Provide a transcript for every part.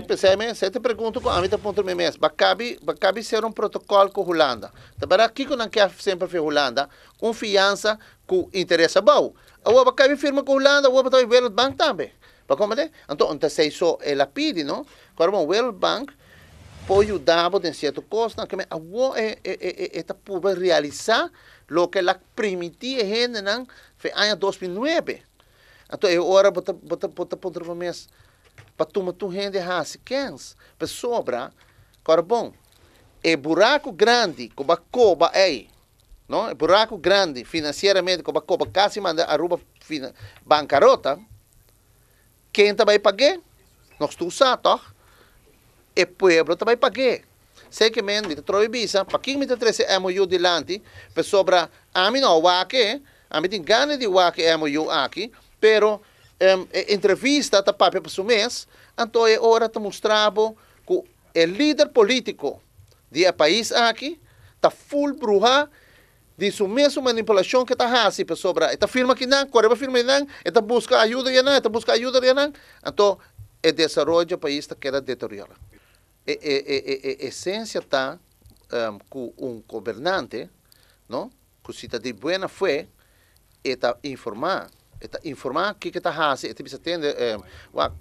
Siempre, se me, se te pregunto con amita punto me mes. Bacabi, bacabi ser un protocolo con Holanda. Tabara aqui que não quer sempre fazer Holanda, um fiança com interesse é bom. Ou bacabi firma com Holanda, ou bacabi World Bank também. Para compreender? Anto onde então, se isso é ela pide, não? Agora, o World Bank pode ajudar em certo custo, que a wo é é é é tá é por realizar lo que la permitia gente não, foi ano 2009. Então, é hora bota bota bota para o mês para tomar tu rende raça quens para sobra agora bom é buraco grande com a coba aí não é buraco grande financeiramente com a coba quase manda a ruba bancarota quem também pague nós tu sabe tá? e pueblo também pague sei que men mita troi bisa para quem mita trece é moio dilante para sobra a mim não o a mim tem ganho de o a que é moio aqui pero um, entrevista da Papa mês, então é hora de mostrar que o líder político do país aqui está full bruxa de sua mesma manipulação que está fazendo sobre esta firma que não, Coreia firma não, está busca ajuda e não, está busca ajuda e não. Então, o desenvolvimento do país está queda deteriora. E, e, e, e, essência está um, com um governante, não? com se de boa fé, está informado Está, informar o que, está fazendo. Tipo, você tem, é, tá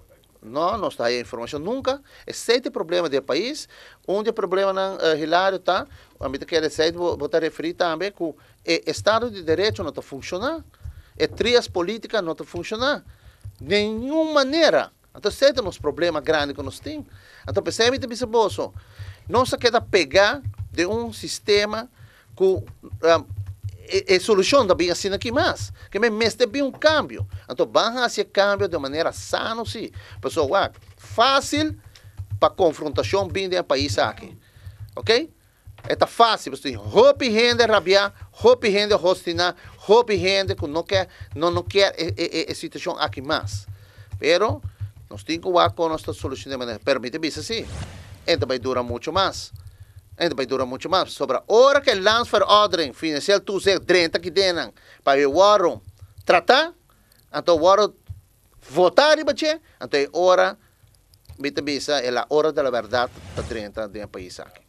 não, não está aí a informação nunca. é o problema do país, onde o problema não, eh, é Hilário tá. a medida que ele é aceita, vou estar referir também que o é, Estado de Direito não está funcionando, e é trias políticas não estão tá funcionando, de nenhuma maneira. Então, aceita os problemas grandes que nós temos. Então, percebe, Mr. Não se queda pegar de um sistema que eh, é solução também assim aqui mais. Que me mês tem um cambio. Então, vamos esse cambio de maneira sana, sim. Pessoal, oh, fácil para confrontação bem de um país aqui. Ok? Está fácil, você hope gente rabiar, hope gente rostinar, hope gente que não quer, não, não quer essa situação aqui mais. Pero, nós temos que ir com nossa solução de maneira. Permite-me isso, sim. Então vai durar muito mais. En este dura mucho más. Sobre hora que lanz orden financieel toezicht, 30 que tienen, para warro tratar, entonces warro votar y bache, entonces hora viste, visa, es la hora de la verdad, 30 de país aquí.